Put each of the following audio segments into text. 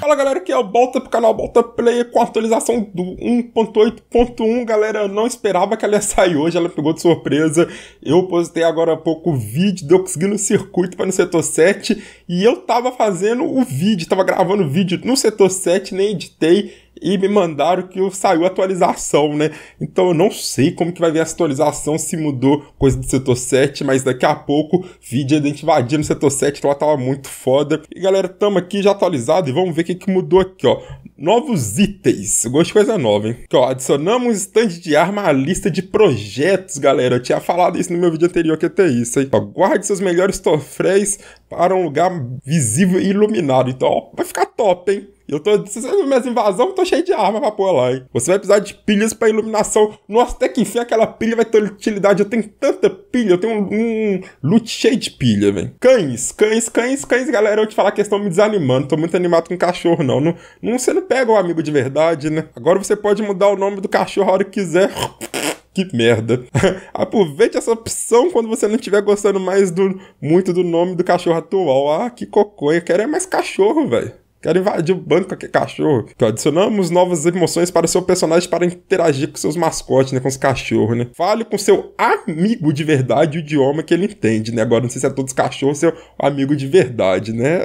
Fala galera, aqui é o Bota pro canal Bota Player com a atualização do 1.8.1. Galera, não esperava que ela ia sair hoje, ela pegou de surpresa. Eu postei agora há pouco o vídeo de eu conseguindo no circuito para no setor 7 e eu tava fazendo o vídeo, tava gravando o vídeo no setor 7, nem editei e me mandaram que saiu atualização, né? Então eu não sei como que vai vir essa atualização, se mudou coisa do setor 7, mas daqui a pouco vídeo de gente no setor 7, lá tava muito foda. E galera, tamo aqui já atualizado e vamos ver o que, que mudou aqui, ó. Novos itens, gosto de coisa nova, hein? Aqui, ó, adicionamos stand de arma à lista de projetos, galera. Eu tinha falado isso no meu vídeo anterior que até isso, hein? Ó, guarde seus melhores torfréis para um lugar visível e iluminado. Então, ó, vai ficar top, hein? Eu tô. Essas minhas invasões, eu tô cheio de arma pra pôr lá, hein? Você vai precisar de pilhas pra iluminação. Nossa, até que enfim aquela pilha vai ter utilidade. Eu tenho tanta pilha, eu tenho um, um loot cheio de pilha, velho. Cães, cães, cães, cães, galera. Eu te falar que estão me desanimando. Tô muito animado com cachorro, não. não. Não você não pega o amigo de verdade, né? Agora você pode mudar o nome do cachorro a hora que quiser. que merda. Aproveite essa opção quando você não estiver gostando mais do muito do nome do cachorro atual. Ah, que cocô, eu quero é mais cachorro, velho. Quero invadir o banco aqui, cachorro. adicionamos novas emoções para o seu personagem para interagir com seus mascotes, né? Com os cachorros, né? Fale com seu amigo de verdade o idioma que ele entende, né? Agora, não sei se é todos cachorros seu amigo de verdade, né?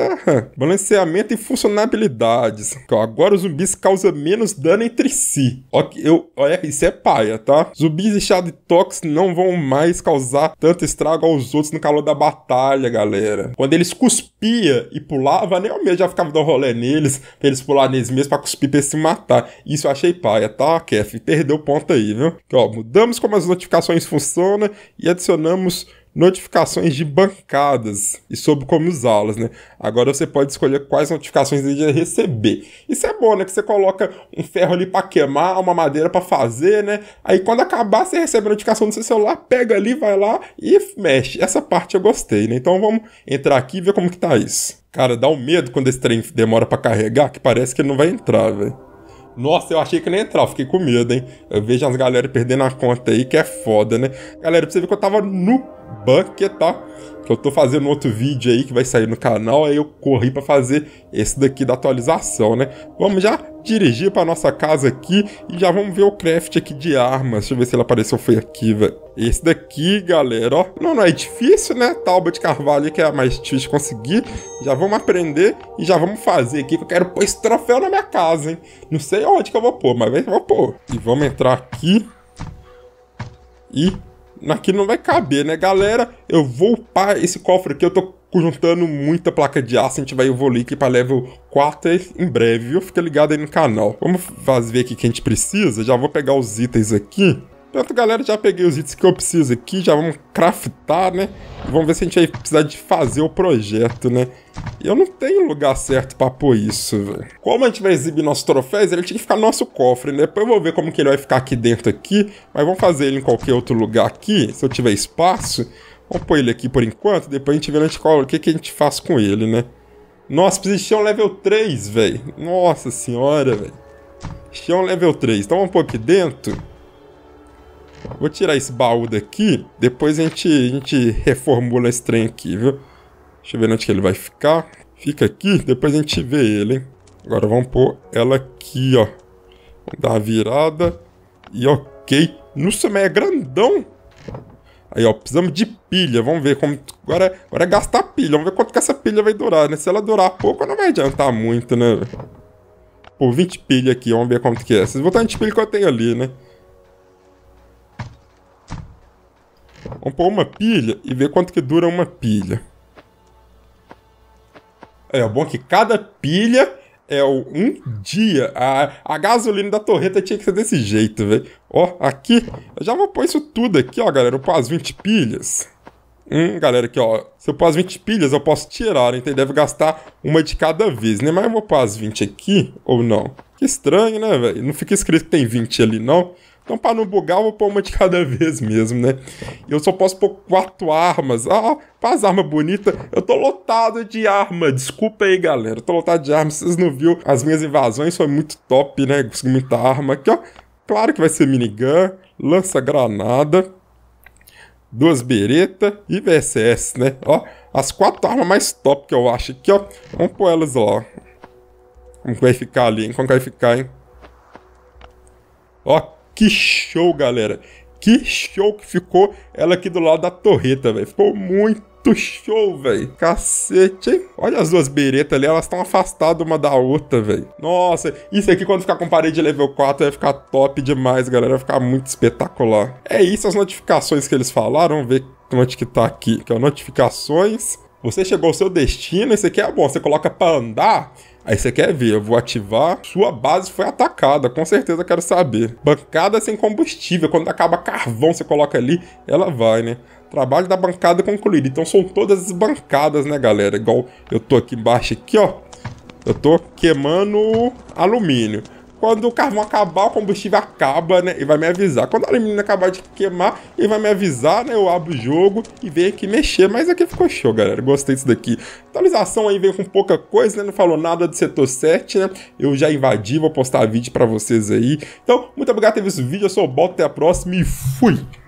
Balanceamento e funcionabilidades. Agora os zumbis causam menos dano entre si. eu, é, isso é paia, tá? Zumbis e de Tox não vão mais causar tanto estrago aos outros no calor da batalha, galera. Quando eles cuspia e pulava, nem o meu já ficava dando rolê neles, pra eles pular neles mesmo pra cuspir pra eles se matar. Isso eu achei paia, tá, Kef? Perdeu o ponto aí, viu? Que, ó, mudamos como as notificações funcionam e adicionamos notificações de bancadas e sobre como usá-las, né? Agora você pode escolher quais notificações ele vai receber. Isso é bom, né? Que você coloca um ferro ali para queimar, uma madeira para fazer, né? Aí quando acabar, você recebe a notificação do seu celular, pega ali, vai lá e mexe. Essa parte eu gostei, né? Então vamos entrar aqui e ver como que tá isso. Cara, dá um medo quando esse trem demora para carregar, que parece que ele não vai entrar, velho. Nossa, eu achei que ia entrar, fiquei com medo, hein? Eu vejo as galera perdendo a conta aí, que é foda, né? Galera, pra você ver que eu tava no bucket, tá? Que eu tô fazendo outro vídeo aí que vai sair no canal, aí eu corri para fazer esse daqui da atualização, né? Vamos já dirigir para nossa casa aqui e já vamos ver o craft aqui de armas. Deixa eu ver se ele apareceu, foi aqui, velho. Esse daqui, galera, ó. Não, não é difícil, né? Talba de Carvalho que é mais difícil de conseguir. Já vamos aprender e já vamos fazer aqui, que eu quero pôr esse troféu na minha casa, hein? Não sei onde que eu vou pôr, mas eu vou pôr. E vamos entrar aqui. E aqui não vai caber, né? Galera, eu vou upar esse cofre aqui, eu tô juntando muita placa de aço, a gente vai evoluir aqui para level 4 em breve, viu? Fica ligado aí no canal. Vamos ver aqui o que a gente precisa, já vou pegar os itens aqui. Pronto, galera, já peguei os itens que eu preciso aqui, já vamos craftar, né? vamos ver se a gente vai precisar de fazer o projeto, né? E eu não tenho lugar certo pra pôr isso, velho. Como a gente vai exibir nossos troféus, ele tinha que ficar no nosso cofre, né? Depois eu vou ver como que ele vai ficar aqui dentro aqui, mas vamos fazer ele em qualquer outro lugar aqui, se eu tiver espaço. Vamos pôr ele aqui por enquanto, depois a gente vê a gente qual, o que, que a gente faz com ele, né? Nossa, precisa de chão level 3, velho. Nossa senhora, velho. Chão level 3. Então vamos pôr aqui dentro... Vou tirar esse baú daqui, depois a gente, a gente reformula esse trem aqui, viu? Deixa eu ver onde que ele vai ficar. Fica aqui, depois a gente vê ele, hein? Agora vamos pôr ela aqui, ó. Vamos dar a virada. E ok. Nossa, mas é grandão. Aí, ó, precisamos de pilha. Vamos ver como... Agora, agora é gastar pilha. Vamos ver quanto que essa pilha vai durar, né? Se ela durar pouco, não vai adiantar muito, né? Pô, 20 pilha aqui. Vamos ver quanto que é. Vocês botaram 20 pilha que eu tenho ali, né? Vamos pôr uma pilha e ver quanto que dura uma pilha. É bom é que cada pilha é um dia. A, a gasolina da torreta tinha que ser desse jeito, velho. Ó, aqui, eu já vou pôr isso tudo aqui, ó, galera. Eu pôr as 20 pilhas. Hum, galera, aqui, ó. Se eu pôr as 20 pilhas, eu posso tirar, então ele deve gastar uma de cada vez, né? Mas eu vou pôr as 20 aqui, ou não? Que estranho, né, velho? Não fica escrito que tem 20 ali, não. Então, para não bugar, eu vou pôr uma de cada vez mesmo, né? Eu só posso pôr quatro armas. Ah, faz arma bonita. Eu tô lotado de arma. Desculpa aí, galera. Eu tô lotado de arma. Vocês não viram? As minhas invasões foi muito top, né? Consegui muita arma aqui, ó. Claro que vai ser minigun, lança-granada, duas beretas e VSS, né? Ó, as quatro armas mais top que eu acho aqui, ó. Vamos pôr elas, ó. Como que vai ficar ali, hein? Como que vai ficar, hein? Ó, que show, galera! Que show que ficou ela aqui do lado da torreta, velho. Ficou muito show, velho. Cacete, hein? Olha as duas beretas, ali, elas estão afastadas uma da outra, velho. Nossa, isso aqui quando ficar com parede level 4 vai ficar top demais, galera. Vai ficar muito espetacular. É isso, as notificações que eles falaram. Vamos ver onde que tá aqui. Que é notificações. Você chegou ao seu destino, isso aqui é bom. Você coloca pra andar Aí você quer ver, eu vou ativar. Sua base foi atacada, com certeza quero saber. Bancada sem combustível, quando acaba carvão você coloca ali, ela vai, né? Trabalho da bancada concluído. Então são todas as bancadas, né, galera? Igual eu tô aqui embaixo aqui, ó. Eu tô queimando alumínio. Quando o carvão acabar, o combustível acaba, né? E vai me avisar. Quando a alumínio acabar de queimar, ele vai me avisar, né? Eu abro o jogo e veio aqui mexer. Mas aqui ficou show, galera. Gostei disso daqui. Atualização aí veio com pouca coisa, né? Não falou nada do setor 7, né? Eu já invadi, vou postar vídeo para vocês aí. Então, muito obrigado por ter visto o vídeo. Eu sou o Bob, até a próxima e fui!